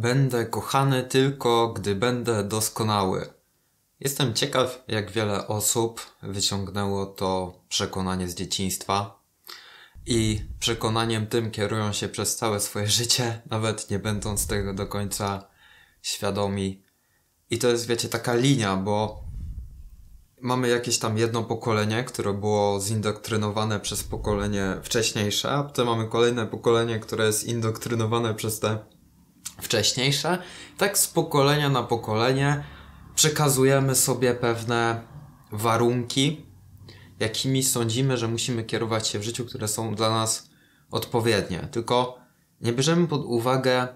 Będę kochany tylko, gdy będę doskonały. Jestem ciekaw, jak wiele osób wyciągnęło to przekonanie z dzieciństwa i przekonaniem tym kierują się przez całe swoje życie, nawet nie będąc tego do końca świadomi. I to jest, wiecie, taka linia, bo mamy jakieś tam jedno pokolenie, które było zindoktrynowane przez pokolenie wcześniejsze, a potem mamy kolejne pokolenie, które jest indoktrynowane przez te wcześniejsze, tak z pokolenia na pokolenie przekazujemy sobie pewne warunki, jakimi sądzimy, że musimy kierować się w życiu, które są dla nas odpowiednie. Tylko nie bierzemy pod uwagę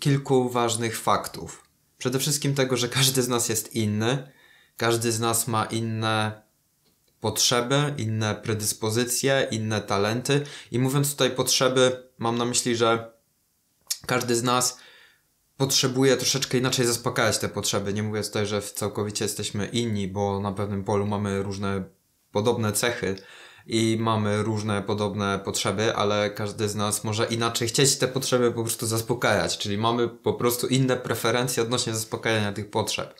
kilku ważnych faktów. Przede wszystkim tego, że każdy z nas jest inny, każdy z nas ma inne potrzeby, inne predyspozycje, inne talenty. I mówiąc tutaj potrzeby, mam na myśli, że każdy z nas potrzebuje troszeczkę inaczej zaspokajać te potrzeby. Nie mówię tutaj, że całkowicie jesteśmy inni, bo na pewnym polu mamy różne podobne cechy i mamy różne podobne potrzeby, ale każdy z nas może inaczej chcieć te potrzeby po prostu zaspokajać, czyli mamy po prostu inne preferencje odnośnie zaspokajania tych potrzeb.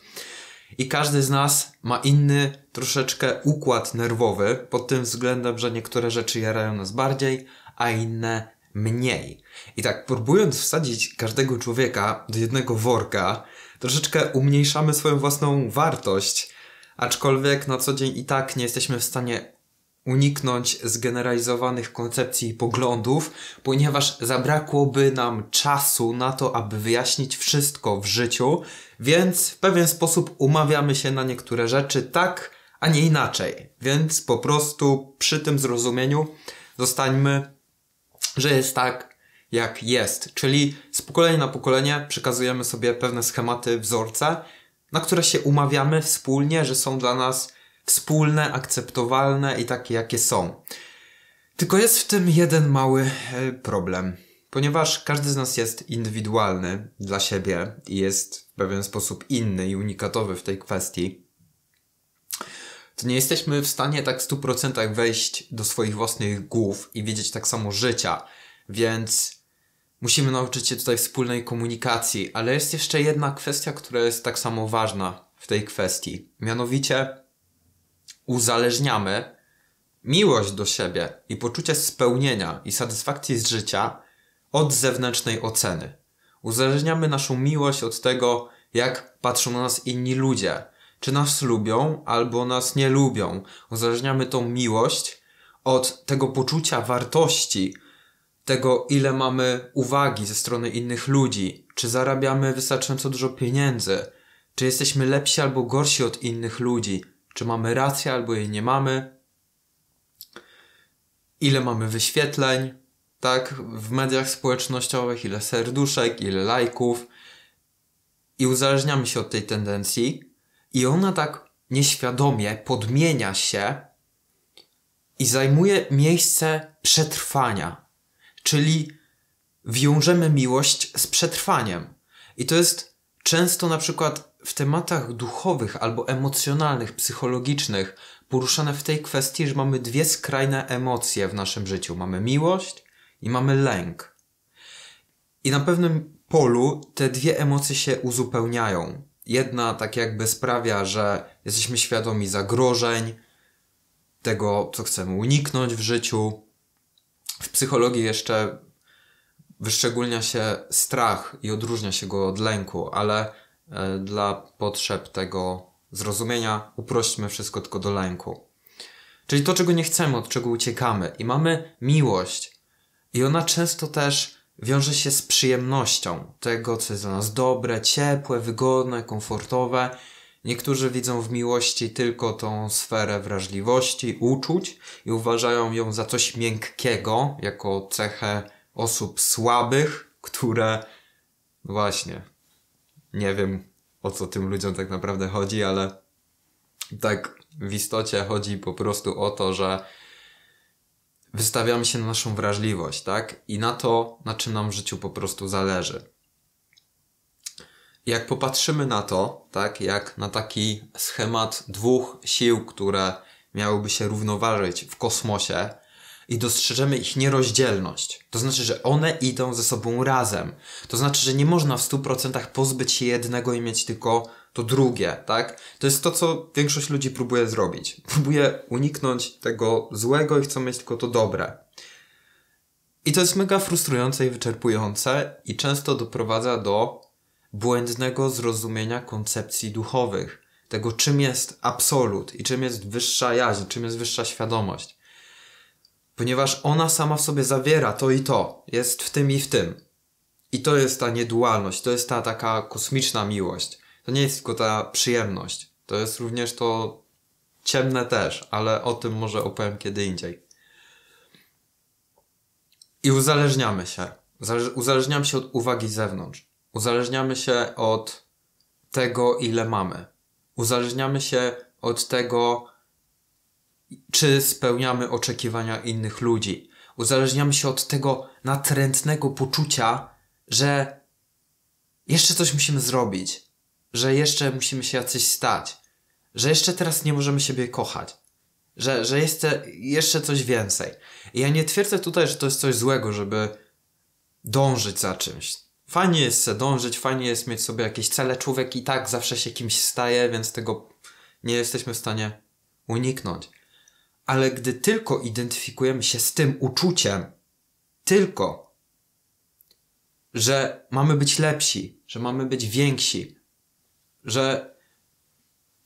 I każdy z nas ma inny troszeczkę układ nerwowy pod tym względem, że niektóre rzeczy jarają nas bardziej, a inne mniej. I tak, próbując wsadzić każdego człowieka do jednego worka, troszeczkę umniejszamy swoją własną wartość, aczkolwiek na co dzień i tak nie jesteśmy w stanie uniknąć zgeneralizowanych koncepcji i poglądów, ponieważ zabrakłoby nam czasu na to, aby wyjaśnić wszystko w życiu, więc w pewien sposób umawiamy się na niektóre rzeczy tak, a nie inaczej. Więc po prostu przy tym zrozumieniu zostańmy że jest tak, jak jest. Czyli z pokolenia na pokolenie przekazujemy sobie pewne schematy, wzorce, na które się umawiamy wspólnie, że są dla nas wspólne, akceptowalne i takie, jakie są. Tylko jest w tym jeden mały e, problem. Ponieważ każdy z nas jest indywidualny dla siebie i jest w pewien sposób inny i unikatowy w tej kwestii, to nie jesteśmy w stanie tak w 100% wejść do swoich własnych głów i wiedzieć tak samo życia. Więc musimy nauczyć się tutaj wspólnej komunikacji, ale jest jeszcze jedna kwestia, która jest tak samo ważna w tej kwestii. Mianowicie uzależniamy miłość do siebie i poczucie spełnienia i satysfakcji z życia od zewnętrznej oceny. Uzależniamy naszą miłość od tego, jak patrzą na nas inni ludzie. Czy nas lubią, albo nas nie lubią. Uzależniamy tą miłość od tego poczucia wartości, tego, ile mamy uwagi ze strony innych ludzi, czy zarabiamy wystarczająco dużo pieniędzy, czy jesteśmy lepsi albo gorsi od innych ludzi, czy mamy rację albo jej nie mamy, ile mamy wyświetleń, tak, w mediach społecznościowych, ile serduszek, ile lajków i uzależniamy się od tej tendencji i ona tak nieświadomie podmienia się i zajmuje miejsce przetrwania, Czyli wiążemy miłość z przetrwaniem. I to jest często na przykład w tematach duchowych albo emocjonalnych, psychologicznych, poruszane w tej kwestii, że mamy dwie skrajne emocje w naszym życiu: mamy miłość i mamy lęk. I na pewnym polu te dwie emocje się uzupełniają. Jedna tak jakby sprawia, że jesteśmy świadomi zagrożeń, tego, co chcemy uniknąć w życiu, w psychologii jeszcze wyszczególnia się strach i odróżnia się go od lęku, ale e, dla potrzeb tego zrozumienia uprośćmy wszystko tylko do lęku. Czyli to, czego nie chcemy, od czego uciekamy. I mamy miłość. I ona często też wiąże się z przyjemnością tego, co jest dla nas dobre, ciepłe, wygodne, komfortowe. Niektórzy widzą w miłości tylko tą sferę wrażliwości, uczuć i uważają ją za coś miękkiego, jako cechę osób słabych, które właśnie nie wiem o co tym ludziom tak naprawdę chodzi, ale tak w istocie chodzi po prostu o to, że wystawiamy się na naszą wrażliwość, tak? I na to, na czym nam w życiu po prostu zależy jak popatrzymy na to, tak, jak na taki schemat dwóch sił, które miałyby się równoważyć w kosmosie i dostrzeżemy ich nierozdzielność, to znaczy, że one idą ze sobą razem. To znaczy, że nie można w 100% pozbyć się jednego i mieć tylko to drugie, tak? To jest to, co większość ludzi próbuje zrobić. Próbuje uniknąć tego złego i chcą mieć tylko to dobre. I to jest mega frustrujące i wyczerpujące i często doprowadza do błędnego zrozumienia koncepcji duchowych, tego czym jest absolut i czym jest wyższa jaźń, czym jest wyższa świadomość. Ponieważ ona sama w sobie zawiera to i to, jest w tym i w tym. I to jest ta niedualność, to jest ta taka kosmiczna miłość. To nie jest tylko ta przyjemność. To jest również to ciemne też, ale o tym może opowiem kiedy indziej. I uzależniamy się. Uzależniam się od uwagi z zewnątrz uzależniamy się od tego, ile mamy. Uzależniamy się od tego, czy spełniamy oczekiwania innych ludzi. Uzależniamy się od tego natrętnego poczucia, że jeszcze coś musimy zrobić, że jeszcze musimy się jacyś stać, że jeszcze teraz nie możemy siebie kochać, że, że jest jeszcze coś więcej. I ja nie twierdzę tutaj, że to jest coś złego, żeby dążyć za czymś fajnie jest dążyć, fajnie jest mieć sobie jakieś cele. Człowiek i tak zawsze się kimś staje, więc tego nie jesteśmy w stanie uniknąć. Ale gdy tylko identyfikujemy się z tym uczuciem, tylko, że mamy być lepsi, że mamy być więksi, że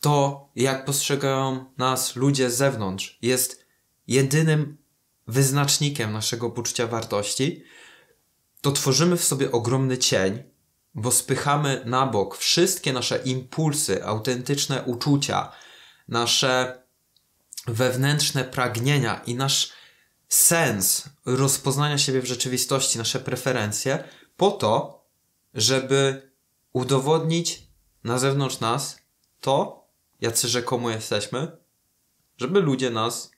to, jak postrzegają nas ludzie z zewnątrz, jest jedynym wyznacznikiem naszego poczucia wartości, to tworzymy w sobie ogromny cień, bo spychamy na bok wszystkie nasze impulsy, autentyczne uczucia, nasze wewnętrzne pragnienia i nasz sens rozpoznania siebie w rzeczywistości, nasze preferencje, po to, żeby udowodnić na zewnątrz nas to, jacy rzekomo jesteśmy, żeby ludzie nas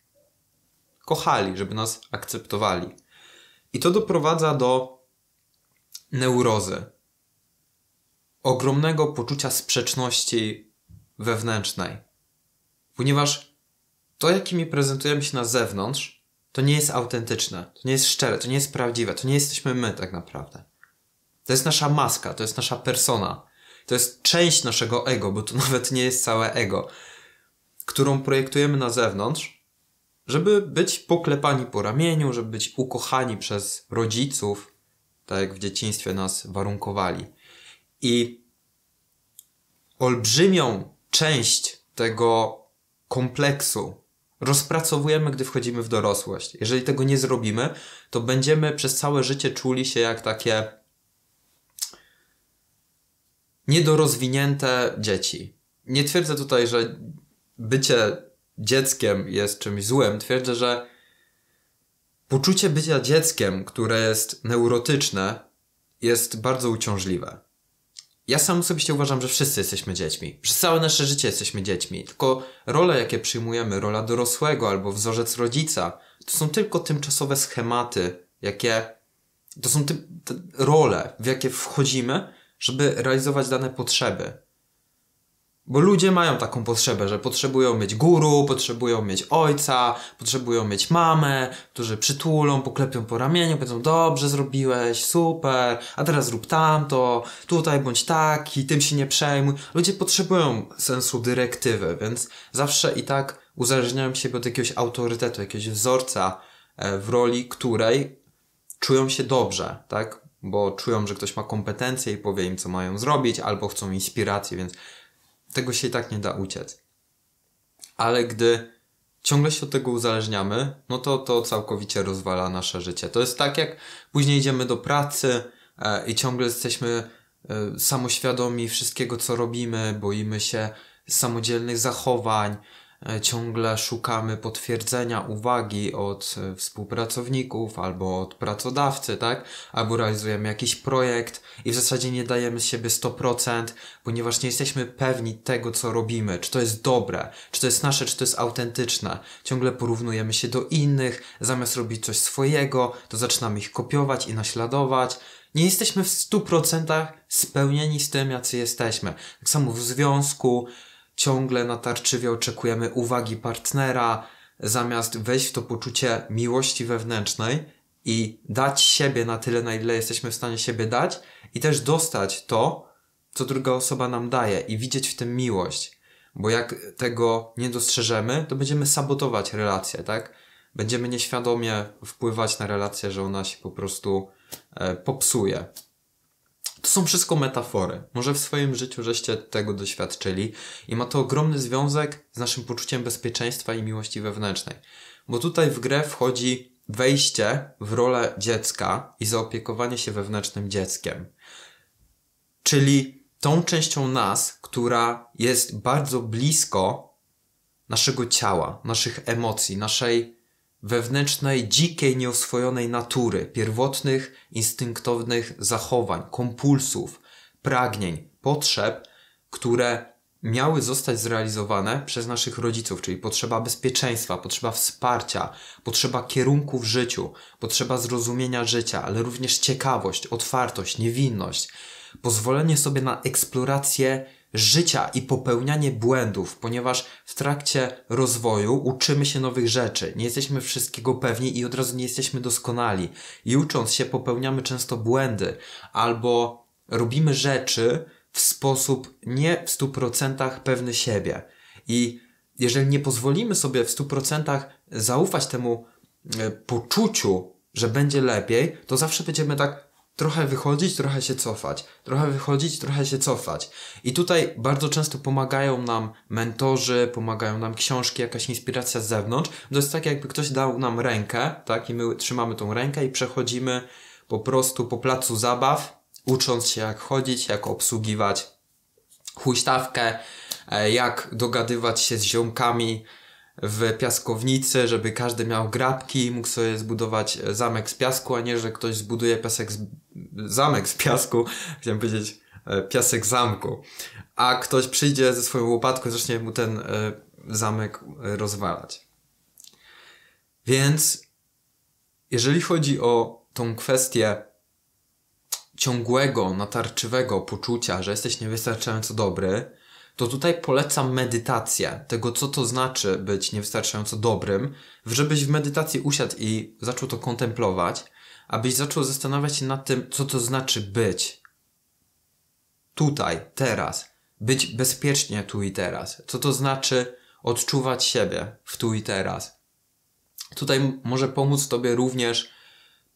kochali, żeby nas akceptowali. I to doprowadza do neurozy, ogromnego poczucia sprzeczności wewnętrznej. Ponieważ to, jakimi prezentujemy się na zewnątrz, to nie jest autentyczne, to nie jest szczere, to nie jest prawdziwe, to nie jesteśmy my tak naprawdę. To jest nasza maska, to jest nasza persona, to jest część naszego ego, bo to nawet nie jest całe ego, którą projektujemy na zewnątrz, żeby być poklepani po ramieniu, żeby być ukochani przez rodziców, tak jak w dzieciństwie nas warunkowali. I olbrzymią część tego kompleksu rozpracowujemy, gdy wchodzimy w dorosłość. Jeżeli tego nie zrobimy, to będziemy przez całe życie czuli się jak takie niedorozwinięte dzieci. Nie twierdzę tutaj, że bycie dzieckiem jest czymś złym. Twierdzę, że Poczucie bycia dzieckiem, które jest neurotyczne, jest bardzo uciążliwe. Ja sam osobiście uważam, że wszyscy jesteśmy dziećmi. Przez całe nasze życie jesteśmy dziećmi. Tylko role, jakie przyjmujemy, rola dorosłego albo wzorzec rodzica, to są tylko tymczasowe schematy, jakie. To są te role, w jakie wchodzimy, żeby realizować dane potrzeby. Bo ludzie mają taką potrzebę, że potrzebują mieć guru, potrzebują mieć ojca, potrzebują mieć mamę, którzy przytulą, poklepią po ramieniu, powiedzą dobrze zrobiłeś, super, a teraz rób tamto, tutaj bądź taki, tym się nie przejmuj. Ludzie potrzebują sensu dyrektywy, więc zawsze i tak uzależniają się od jakiegoś autorytetu, jakiegoś wzorca, e, w roli której czują się dobrze, tak? Bo czują, że ktoś ma kompetencje i powie im, co mają zrobić, albo chcą inspiracji, więc tego się i tak nie da uciec. Ale gdy ciągle się od tego uzależniamy, no to to całkowicie rozwala nasze życie. To jest tak, jak później idziemy do pracy e, i ciągle jesteśmy e, samoświadomi wszystkiego, co robimy, boimy się samodzielnych zachowań, E, ciągle szukamy potwierdzenia uwagi od e, współpracowników albo od pracodawcy, tak? Albo realizujemy jakiś projekt i w zasadzie nie dajemy z siebie 100%, ponieważ nie jesteśmy pewni tego, co robimy, czy to jest dobre, czy to jest nasze, czy to jest autentyczne. Ciągle porównujemy się do innych, zamiast robić coś swojego, to zaczynamy ich kopiować i naśladować nie jesteśmy w 100% spełnieni z tym, jacy jesteśmy. Tak samo w związku, ciągle natarczywie oczekujemy uwagi partnera, zamiast wejść w to poczucie miłości wewnętrznej i dać siebie na tyle, na ile jesteśmy w stanie siebie dać, i też dostać to, co druga osoba nam daje, i widzieć w tym miłość. Bo jak tego nie dostrzeżemy, to będziemy sabotować relację, tak? Będziemy nieświadomie wpływać na relację, że ona się po prostu e, popsuje. To są wszystko metafory. Może w swoim życiu żeście tego doświadczyli i ma to ogromny związek z naszym poczuciem bezpieczeństwa i miłości wewnętrznej. Bo tutaj w grę wchodzi wejście w rolę dziecka i zaopiekowanie się wewnętrznym dzieckiem. Czyli tą częścią nas, która jest bardzo blisko naszego ciała, naszych emocji, naszej wewnętrznej, dzikiej, nieoswojonej natury, pierwotnych, instynktownych zachowań, kompulsów, pragnień, potrzeb, które miały zostać zrealizowane przez naszych rodziców, czyli potrzeba bezpieczeństwa, potrzeba wsparcia, potrzeba kierunku w życiu, potrzeba zrozumienia życia, ale również ciekawość, otwartość, niewinność, pozwolenie sobie na eksplorację życia i popełnianie błędów, ponieważ w trakcie rozwoju uczymy się nowych rzeczy, nie jesteśmy wszystkiego pewni i od razu nie jesteśmy doskonali. I ucząc się popełniamy często błędy albo robimy rzeczy w sposób nie w 100% pewny siebie. I jeżeli nie pozwolimy sobie w 100% zaufać temu e, poczuciu, że będzie lepiej, to zawsze będziemy tak trochę wychodzić, trochę się cofać, trochę wychodzić, trochę się cofać. I tutaj bardzo często pomagają nam mentorzy, pomagają nam książki, jakaś inspiracja z zewnątrz. To jest tak, jakby ktoś dał nam rękę, tak, i my trzymamy tą rękę i przechodzimy po prostu po placu zabaw, ucząc się jak chodzić, jak obsługiwać huśtawkę, e, jak dogadywać się z ziomkami, w piaskownicy, żeby każdy miał grabki i mógł sobie zbudować e, zamek z piasku, a nie, że ktoś zbuduje piasek z... zamek z piasku, chciałem powiedzieć e, piasek zamku, a ktoś przyjdzie ze swoją łopatką i zacznie mu ten e, zamek rozwalać. Więc jeżeli chodzi o tą kwestię ciągłego, natarczywego poczucia, że jesteś niewystarczająco dobry, to tutaj polecam medytację, tego co to znaczy być niewystarczająco dobrym, żebyś w medytacji usiadł i zaczął to kontemplować, abyś zaczął zastanawiać się nad tym, co to znaczy być tutaj, teraz, być bezpiecznie tu i teraz, co to znaczy odczuwać siebie w tu i teraz. Tutaj może pomóc Tobie również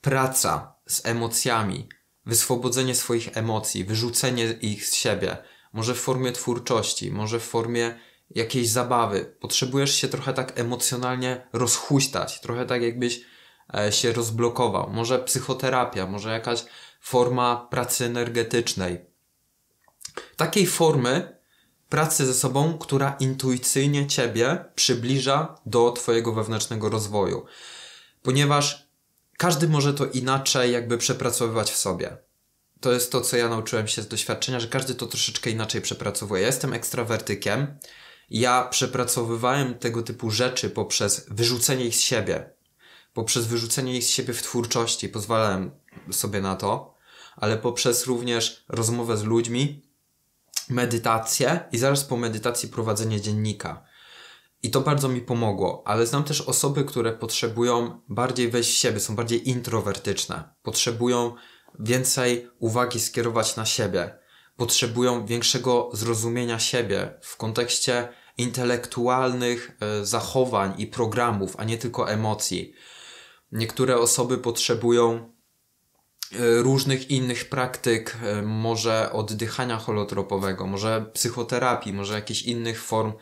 praca z emocjami, wyswobodzenie swoich emocji, wyrzucenie ich z siebie, może w formie twórczości, może w formie jakiejś zabawy. Potrzebujesz się trochę tak emocjonalnie rozhuśtać, trochę tak jakbyś e, się rozblokował. Może psychoterapia, może jakaś forma pracy energetycznej. Takiej formy pracy ze sobą, która intuicyjnie ciebie przybliża do twojego wewnętrznego rozwoju. Ponieważ każdy może to inaczej jakby przepracowywać w sobie to jest to, co ja nauczyłem się z doświadczenia, że każdy to troszeczkę inaczej przepracowuje. Ja jestem ekstrawertykiem. Ja przepracowywałem tego typu rzeczy poprzez wyrzucenie ich z siebie, poprzez wyrzucenie ich z siebie w twórczości. Pozwalałem sobie na to, ale poprzez również rozmowę z ludźmi, medytację i zaraz po medytacji prowadzenie dziennika. I to bardzo mi pomogło, ale znam też osoby, które potrzebują bardziej wejść w siebie, są bardziej introwertyczne, potrzebują więcej uwagi skierować na siebie, potrzebują większego zrozumienia siebie w kontekście intelektualnych e, zachowań i programów, a nie tylko emocji. Niektóre osoby potrzebują e, różnych innych praktyk, e, może oddychania holotropowego, może psychoterapii, może jakichś innych form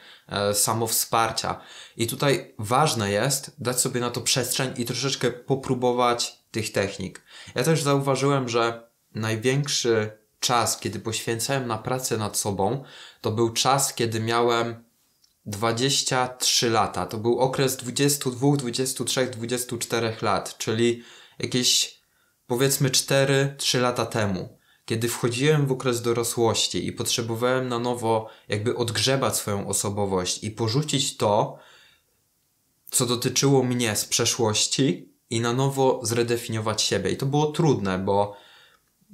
samowsparcia. I tutaj ważne jest dać sobie na to przestrzeń i troszeczkę popróbować tych technik. Ja też zauważyłem, że największy czas, kiedy poświęcałem na pracę nad sobą, to był czas, kiedy miałem 23 lata. To był okres 22, 23, 24 lat, czyli jakieś powiedzmy 4-3 lata temu. Kiedy wchodziłem w okres dorosłości i potrzebowałem na nowo jakby odgrzebać swoją osobowość i porzucić to, co dotyczyło mnie z przeszłości, i na nowo zredefiniować siebie. I to było trudne, bo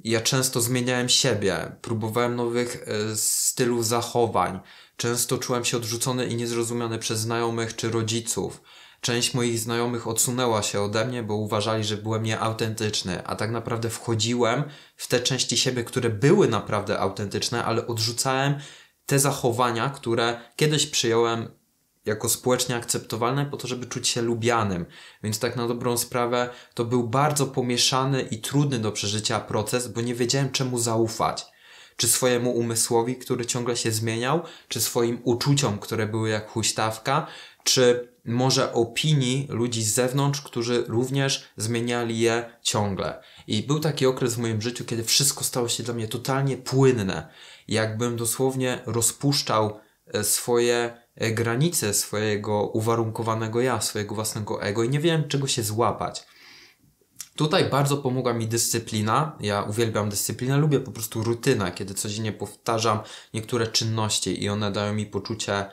ja często zmieniałem siebie, próbowałem nowych e, stylów zachowań, często czułem się odrzucony i niezrozumiany przez znajomych czy rodziców. Część moich znajomych odsunęła się ode mnie, bo uważali, że byłem nieautentyczny, a tak naprawdę wchodziłem w te części siebie, które były naprawdę autentyczne, ale odrzucałem te zachowania, które kiedyś przyjąłem jako społecznie akceptowalne po to, żeby czuć się lubianym. Więc tak na dobrą sprawę to był bardzo pomieszany i trudny do przeżycia proces, bo nie wiedziałem czemu zaufać. Czy swojemu umysłowi, który ciągle się zmieniał, czy swoim uczuciom, które były jak huśtawka, czy może opinii ludzi z zewnątrz, którzy również zmieniali je ciągle. I był taki okres w moim życiu, kiedy wszystko stało się dla mnie totalnie płynne. Jakbym dosłownie rozpuszczał e, swoje E, granice swojego uwarunkowanego ja, swojego własnego ego i nie wiedziałem czego się złapać. Tutaj bardzo pomogła mi dyscyplina. Ja uwielbiam dyscyplinę, lubię po prostu rutynę, kiedy codziennie powtarzam niektóre czynności i one dają mi poczucie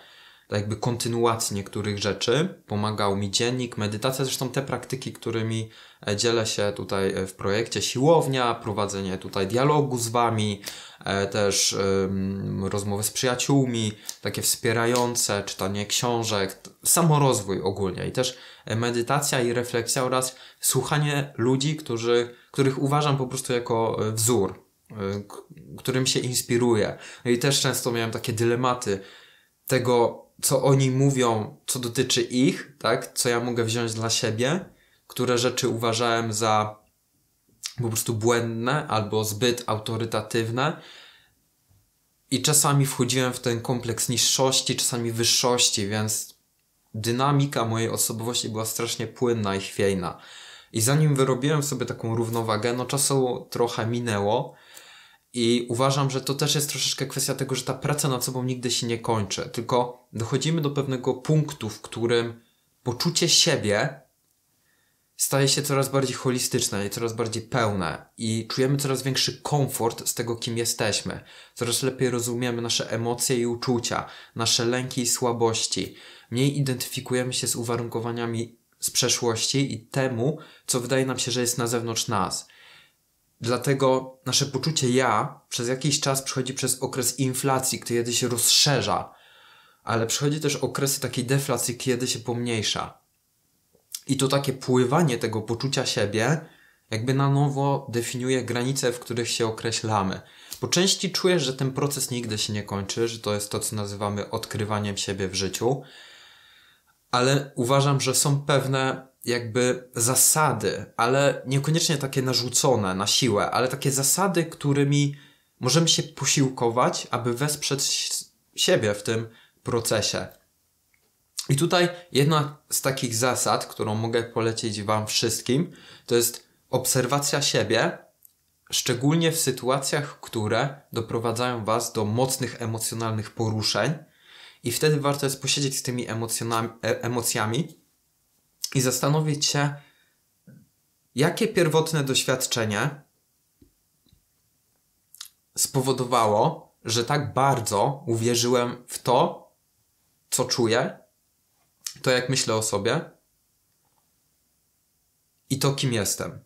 tak jakby kontynuacji niektórych rzeczy. Pomagał mi dziennik, medytacja, zresztą te praktyki, którymi e, dzielę się tutaj e, w projekcie, siłownia, prowadzenie tutaj dialogu z Wami, E, też rozmowy z przyjaciółmi, takie wspierające, czytanie książek, samorozwój ogólnie i też e, medytacja i refleksja oraz słuchanie ludzi, którzy, których uważam po prostu jako e, wzór, którym się inspiruję. No I też często miałem takie dylematy tego, co oni mówią, co dotyczy ich, tak? Co ja mogę wziąć dla siebie, które rzeczy uważałem za po prostu błędne albo zbyt autorytatywne. I czasami wchodziłem w ten kompleks niższości, czasami wyższości, więc dynamika mojej osobowości była strasznie płynna i chwiejna. I zanim wyrobiłem sobie taką równowagę, no czasu trochę minęło. I uważam, że to też jest troszeczkę kwestia tego, że ta praca nad sobą nigdy się nie kończy, tylko dochodzimy do pewnego punktu, w którym poczucie siebie staje się coraz bardziej holistyczna i coraz bardziej pełna i czujemy coraz większy komfort z tego, kim jesteśmy. Coraz lepiej rozumiemy nasze emocje i uczucia, nasze lęki i słabości. Mniej identyfikujemy się z uwarunkowaniami z przeszłości i temu, co wydaje nam się, że jest na zewnątrz nas. Dlatego nasze poczucie ja przez jakiś czas przechodzi przez okres inflacji, kiedy się rozszerza, ale przychodzi też okresy takiej deflacji, kiedy się pomniejsza i to takie pływanie tego poczucia siebie jakby na nowo definiuje granice, w których się określamy. Po części czujesz, że ten proces nigdy się nie kończy, że to jest to, co nazywamy odkrywaniem siebie w życiu, ale uważam, że są pewne jakby zasady, ale niekoniecznie takie narzucone na siłę, ale takie zasady, którymi możemy się posiłkować, aby wesprzeć siebie w tym procesie. I tutaj jedna z takich zasad, którą mogę polecić Wam wszystkim, to jest obserwacja siebie, szczególnie w sytuacjach, które doprowadzają Was do mocnych emocjonalnych poruszeń. I wtedy warto jest posiedzieć z tymi e, emocjami i zastanowić się, jakie pierwotne doświadczenie spowodowało, że tak bardzo uwierzyłem w to, co czuję to, jak myślę o sobie i to, kim jestem.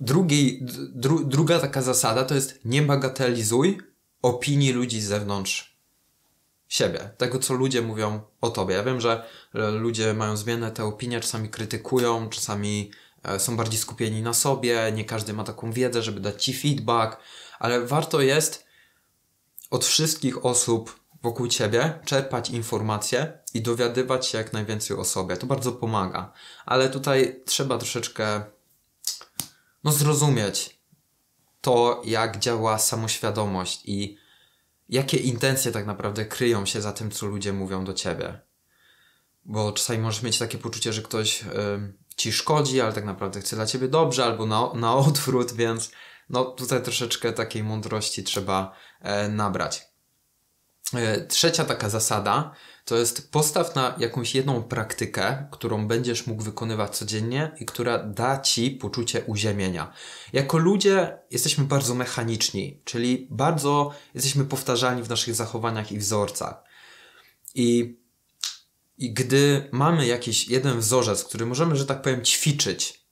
Drugi, dru, druga taka zasada to jest nie bagatelizuj opinii ludzi z zewnątrz siebie, tego co ludzie mówią o tobie. Ja wiem, że ludzie mają zmienne te opinie, czasami krytykują, czasami e, są bardziej skupieni na sobie, nie każdy ma taką wiedzę, żeby dać ci feedback, ale warto jest od wszystkich osób wokół ciebie, czerpać informacje i dowiadywać się jak najwięcej o sobie. To bardzo pomaga. Ale tutaj trzeba troszeczkę no, zrozumieć to, jak działa samoświadomość i jakie intencje tak naprawdę kryją się za tym, co ludzie mówią do ciebie. Bo czasami możesz mieć takie poczucie, że ktoś ci szkodzi, ale tak naprawdę chce dla ciebie dobrze, albo na, na odwrót, więc no tutaj troszeczkę takiej mądrości trzeba e, nabrać. E, trzecia taka zasada to jest postaw na jakąś jedną praktykę, którą będziesz mógł wykonywać codziennie i która da ci poczucie uziemienia. Jako ludzie jesteśmy bardzo mechaniczni, czyli bardzo jesteśmy powtarzalni w naszych zachowaniach i wzorcach. I, i gdy mamy jakiś jeden wzorzec, który możemy, że tak powiem, ćwiczyć,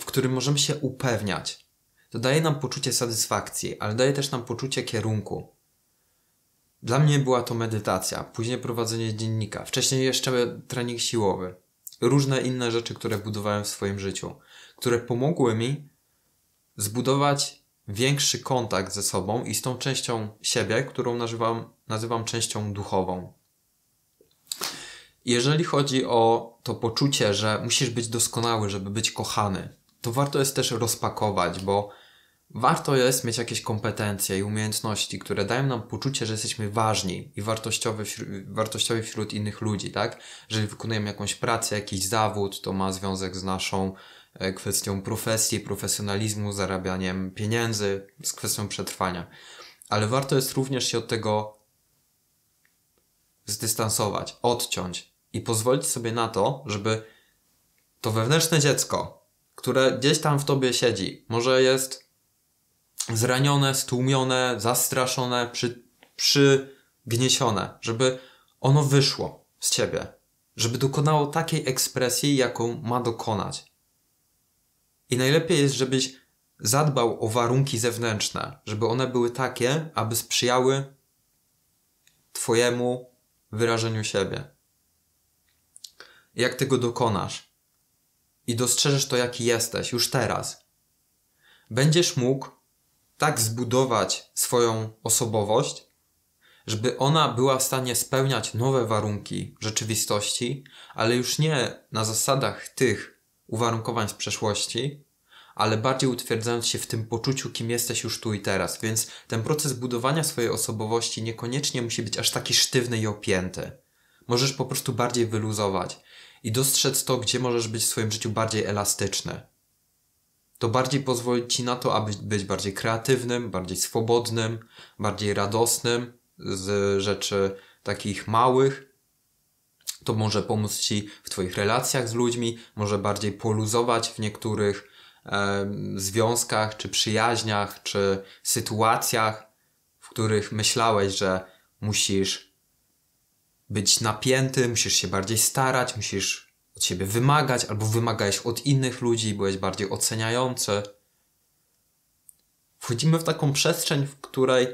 w którym możemy się upewniać, to daje nam poczucie satysfakcji, ale daje też nam poczucie kierunku. Dla mnie była to medytacja, później prowadzenie dziennika, wcześniej jeszcze trening siłowy, różne inne rzeczy, które budowałem w swoim życiu, które pomogły mi zbudować większy kontakt ze sobą i z tą częścią siebie, którą nazywam, nazywam częścią duchową. Jeżeli chodzi o to poczucie, że musisz być doskonały, żeby być kochany, to warto jest też rozpakować, bo Warto jest mieć jakieś kompetencje i umiejętności, które dają nam poczucie, że jesteśmy ważni i wartościowi, wartościowi wśród innych ludzi, tak? Jeżeli wykonujemy jakąś pracę, jakiś zawód, to ma związek z naszą e, kwestią profesji, profesjonalizmu, zarabianiem pieniędzy, z kwestią przetrwania. Ale warto jest również się od tego zdystansować, odciąć i pozwolić sobie na to, żeby to wewnętrzne dziecko, które gdzieś tam w tobie siedzi, może jest zranione, stłumione, zastraszone, przy, przygniesione, żeby ono wyszło z ciebie, żeby dokonało takiej ekspresji, jaką ma dokonać. I najlepiej jest, żebyś zadbał o warunki zewnętrzne, żeby one były takie, aby sprzyjały Twojemu wyrażeniu siebie. Jak tego dokonasz i dostrzeżesz to, jaki jesteś już teraz, będziesz mógł tak zbudować swoją osobowość, żeby ona była w stanie spełniać nowe warunki rzeczywistości, ale już nie na zasadach tych uwarunkowań z przeszłości, ale bardziej utwierdzając się w tym poczuciu, kim jesteś już tu i teraz. Więc ten proces budowania swojej osobowości niekoniecznie musi być aż taki sztywny i opięty. Możesz po prostu bardziej wyluzować i dostrzec to, gdzie możesz być w swoim życiu bardziej elastyczny to bardziej pozwoli ci na to, aby być bardziej kreatywnym, bardziej swobodnym, bardziej radosnym z rzeczy takich małych. To może pomóc ci w Twoich relacjach z ludźmi, może bardziej poluzować w niektórych e, związkach, czy przyjaźniach, czy sytuacjach, w których myślałeś, że musisz być napięty, musisz się bardziej starać, musisz od siebie wymagać, albo wymagałeś od innych ludzi, byłeś bardziej oceniający. Wchodzimy w taką przestrzeń, w której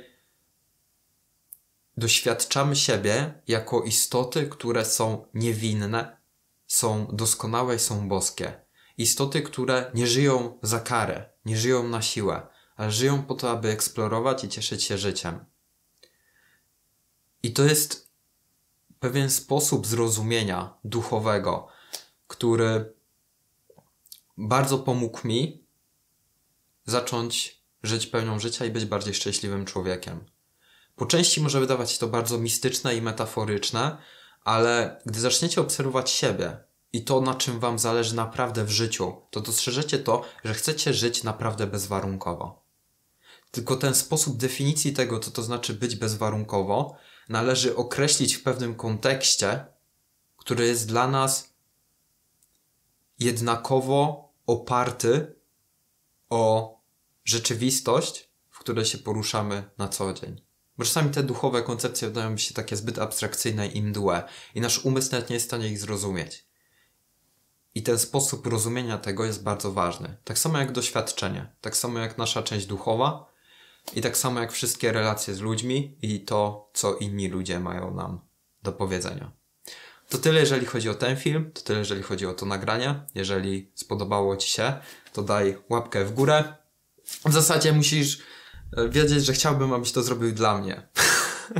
doświadczamy siebie jako istoty, które są niewinne, są doskonałe i są boskie. Istoty, które nie żyją za karę, nie żyją na siłę, ale żyją po to, aby eksplorować i cieszyć się życiem. I to jest pewien sposób zrozumienia duchowego, który bardzo pomógł mi zacząć żyć pełnią życia i być bardziej szczęśliwym człowiekiem. Po części może wydawać się to bardzo mistyczne i metaforyczne, ale gdy zaczniecie obserwować siebie i to, na czym Wam zależy naprawdę w życiu, to dostrzeżecie to, że chcecie żyć naprawdę bezwarunkowo. Tylko ten sposób definicji tego, co to znaczy być bezwarunkowo, należy określić w pewnym kontekście, który jest dla nas jednakowo oparty o rzeczywistość, w której się poruszamy na co dzień. Bo czasami te duchowe koncepcje wydają mi się takie zbyt abstrakcyjne i mdłe, i nasz umysł nawet nie jest w stanie ich zrozumieć. I ten sposób rozumienia tego jest bardzo ważny. Tak samo jak doświadczenie, tak samo jak nasza część duchowa, i tak samo jak wszystkie relacje z ludźmi i to, co inni ludzie mają nam do powiedzenia. To tyle, jeżeli chodzi o ten film, to tyle, jeżeli chodzi o to nagranie. Jeżeli spodobało Ci się, to daj łapkę w górę. W zasadzie musisz e, wiedzieć, że chciałbym, abyś to zrobił dla mnie.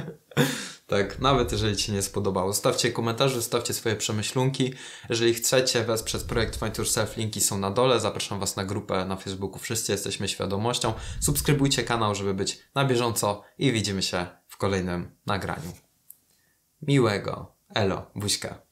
tak, nawet jeżeli Ci nie spodobało. Stawcie komentarze, stawcie swoje przemyślunki. Jeżeli chcecie wesprzeć projekt Find Yourself, linki są na dole. Zapraszam Was na grupę na Facebooku. Wszyscy jesteśmy świadomością. Subskrybujcie kanał, żeby być na bieżąco i widzimy się w kolejnym nagraniu. Miłego Elo, buźka.